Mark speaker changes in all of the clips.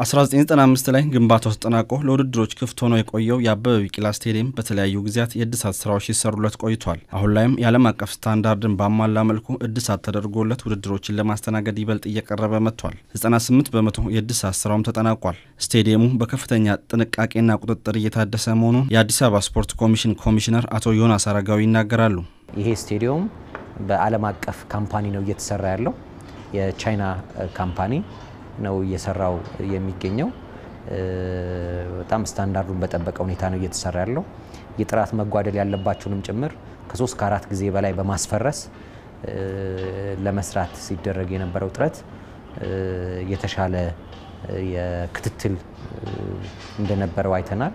Speaker 1: 1995 ላይ ግንባታው ተጠናቆ ለውድድሮች ክፍት ሆኖ የቆየው የአበበ ቢቂላ ስቴዲየም በተለያዩ ጊዜያት የእድሳት ስራዎች ሲሰሩለት ቆይቷል። አሁን ላይም የዓለም አቀፍ ስታንዳርድን ባሟላ መልኩ እድሳት ተደርጎለት ውድድሮችን ለማስተናገድ ይበልጥ እየቀረበ መጥቷል። 98 በመቶ የእድሳት ስራውም ተጠናቋል። ስቴዲየሙ በከፍተኛ ጥንቃቄና ቁጥጥር እየታደሰ መሆኑን የአዲስ አበባ ስፖርት ኮሚሽን ኮሚሽነር አቶ ዮናስ አረጋዊ ይናገራሉ። ይሄ ስቴዲየም በዓለም አቀፍ ካምፓኒ ነው እየተሰራ ያለው የቻይና ካምፓኒ
Speaker 2: ነው እየሰራው የሚገኘው። በጣም ስታንዳርዱን በጠበቀ ሁኔታ ነው እየተሰራ ያለው። የጥራት መጓደል ያለባቸውንም ጭምር ከሶስት ከአራት ጊዜ በላይ በማስፈረስ ለመስራት ሲደረግ የነበረው ጥረት የተሻለ የክትትል እንደነበረው አይተናል።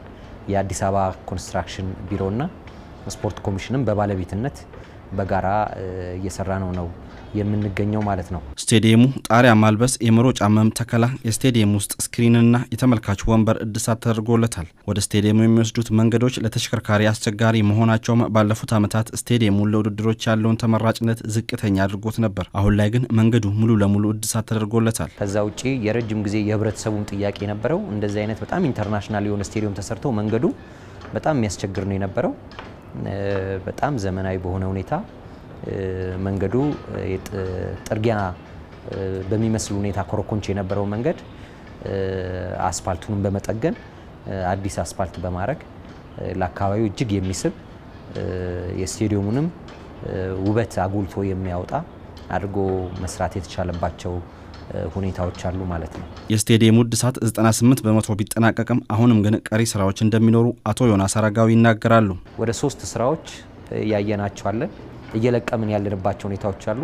Speaker 2: የአዲስ አበባ ኮንስትራክሽን ቢሮና ስፖርት ኮሚሽንም በባለቤትነት በጋራ
Speaker 1: እየሰራ ነው ነው የምንገኘው ማለት ነው። ስቴዲየሙ ጣሪያ ማልበስ፣ የመሮጫ መም ተከላ፣ የስቴዲየም ውስጥ ስክሪንና የተመልካች ወንበር እድሳት ተደርጎለታል። ወደ ስቴዲየሙ የሚወስዱት መንገዶች ለተሽከርካሪ አስቸጋሪ መሆናቸውም ባለፉት ዓመታት ስቴዲየሙን ለውድድሮች ያለውን ተመራጭነት ዝቅተኛ አድርጎት ነበር። አሁን ላይ ግን መንገዱ ሙሉ ለሙሉ እድሳት ተደርጎለታል። ከዛ ውጭ
Speaker 2: የረጅም ጊዜ የህብረተሰቡም ጥያቄ የነበረው እንደዚህ አይነት በጣም ኢንተርናሽናል የሆነ ስቴዲየም ተሰርቶ መንገዱ በጣም የሚያስቸግር ነው የነበረው በጣም ዘመናዊ በሆነ ሁኔታ መንገዱ ጥርጊያ በሚመስል ሁኔታ ኮረኮንች የነበረው መንገድ አስፓልቱንም በመጠገን አዲስ አስፓልት በማድረግ ለአካባቢው እጅግ የሚስብ የስቴዲየሙንም ውበት አጉልቶ የሚያወጣ አድርጎ መስራት የተቻለባቸው ሁኔታዎች አሉ ማለት
Speaker 1: ነው። የስቴዲየሙ እድሳት 98 በመቶ ቢጠናቀቅም አሁንም ግን ቀሪ ስራዎች እንደሚኖሩ አቶ ዮናስ አረጋዊ ይናገራሉ።
Speaker 2: ወደ ሶስት ስራዎች እያየናቸዋለን እየለቀምን ያለንባቸው ሁኔታዎች አሉ።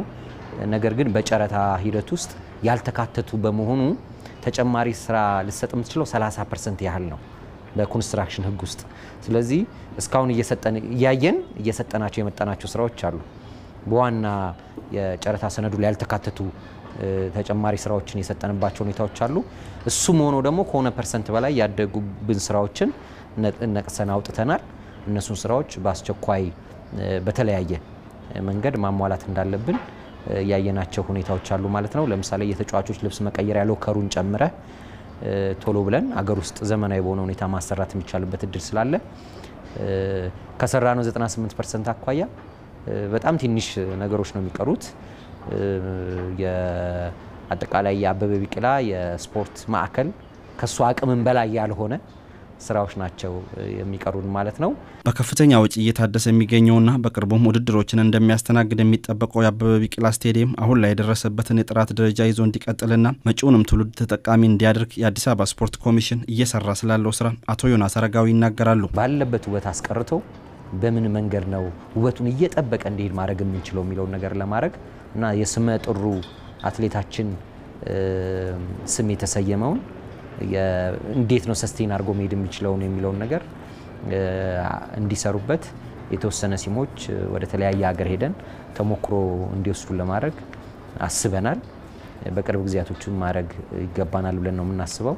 Speaker 2: ነገር ግን በጨረታ ሂደት ውስጥ ያልተካተቱ በመሆኑ ተጨማሪ ስራ ልሰጥ የምትችለው 30 ፐርሰንት ያህል ነው በኮንስትራክሽን ህግ ውስጥ። ስለዚህ እስካሁን እያየን እየሰጠናቸው የመጣናቸው ስራዎች አሉ። በዋና የጨረታ ሰነዱ ላይ ያልተካተቱ ተጨማሪ ስራዎችን የሰጠንባቸው ሁኔታዎች አሉ። እሱም ሆኖ ደግሞ ከሆነ ፐርሰንት በላይ ያደጉብን ስራዎችን ነቅሰን አውጥተናል። እነሱን ስራዎች በአስቸኳይ በተለያየ መንገድ ማሟላት እንዳለብን ያየናቸው ሁኔታዎች አሉ ማለት ነው። ለምሳሌ የተጫዋቾች ልብስ መቀየሪያ ሎከሩን ጨምረ ቶሎ ብለን አገር ውስጥ ዘመናዊ በሆነ ሁኔታ ማሰራት የሚቻልበት እድል ስላለ ከሰራ ነው 98 ፐርሰንት አኳያ በጣም ትንሽ ነገሮች ነው የሚቀሩት። አጠቃላይ የአበበ ቢቂላ የስፖርት ማዕከል ከእሱ አቅምን በላይ ያልሆነ ስራዎች ናቸው የሚቀሩን
Speaker 1: ማለት ነው። በከፍተኛ ወጪ እየታደሰ የሚገኘውና በቅርቡም ውድድሮችን እንደሚያስተናግድ የሚጠበቀው የአበበ ቢቂላ ስቴዲየም አሁን ላይ የደረሰበትን የጥራት ደረጃ ይዞ እንዲቀጥልና መጪውንም ትውልድ ተጠቃሚ እንዲያደርግ የአዲስ አበባ ስፖርት ኮሚሽን እየሰራ ስላለው ስራ አቶ ዮናስ አረጋዊ ይናገራሉ። ባለበት ውበት አስቀርቶ በምን መንገድ ነው ውበቱን እየጠበቀ እንዲሄድ ማድረግ የምንችለው የሚለውን
Speaker 2: ነገር ለማድረግ እና የስመ ጥሩ አትሌታችን ስም የተሰየመውን እንዴት ነው ሰስቴን አድርጎ መሄድ የሚችለውን የሚለውን ነገር እንዲሰሩበት የተወሰነ ሲሞች ወደ ተለያየ ሀገር ሄደን ተሞክሮ እንዲወስዱ ለማድረግ አስበናል። በቅርብ ጊዜያቶችን ማድረግ ይገባናል ብለን ነው የምናስበው።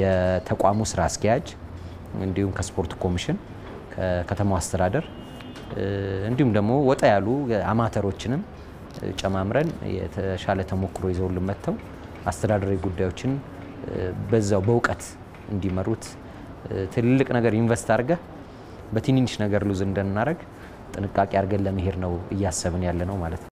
Speaker 2: የተቋሙ ስራ አስኪያጅ እንዲሁም ከስፖርት ኮሚሽን ከከተማው አስተዳደር እንዲሁም ደግሞ ወጣ ያሉ አማተሮችንም ጨማምረን የተሻለ ተሞክሮ ይዘውልን መጥተው አስተዳደራዊ ጉዳዮችን በዛው በእውቀት እንዲመሩት ትልቅ ነገር ኢንቨስት አድርገህ በትንንሽ ነገር ሉዝ እንደናደርግ ጥንቃቄ አድርገን ለመሄድ ነው እያሰብን ያለ ነው ማለት ነው።